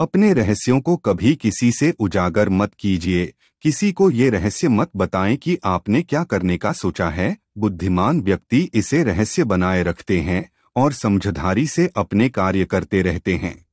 अपने रहस्यों को कभी किसी से उजागर मत कीजिए किसी को ये रहस्य मत बताएं कि आपने क्या करने का सोचा है बुद्धिमान व्यक्ति इसे रहस्य बनाए रखते हैं और समझदारी से अपने कार्य करते रहते हैं